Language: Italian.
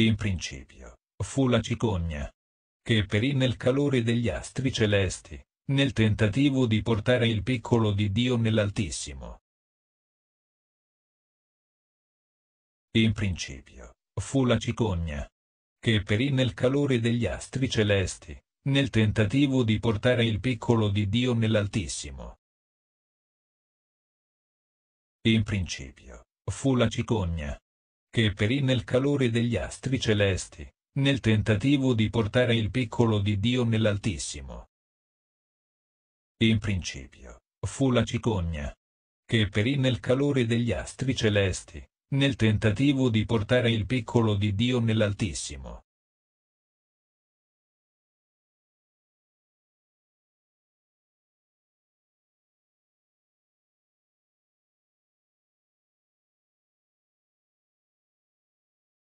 In principio, fu la cicogna. Che perì nel calore degli astri celesti, nel tentativo di portare il piccolo di Dio nell'Altissimo. In principio, fu la cicogna. Che perì nel calore degli astri celesti, nel tentativo di portare il piccolo di Dio nell'Altissimo. In principio, fu la cicogna che perì nel calore degli astri celesti, nel tentativo di portare il piccolo di Dio nell'Altissimo. In principio, fu la cicogna, che perì nel calore degli astri celesti, nel tentativo di portare il piccolo di Dio nell'Altissimo.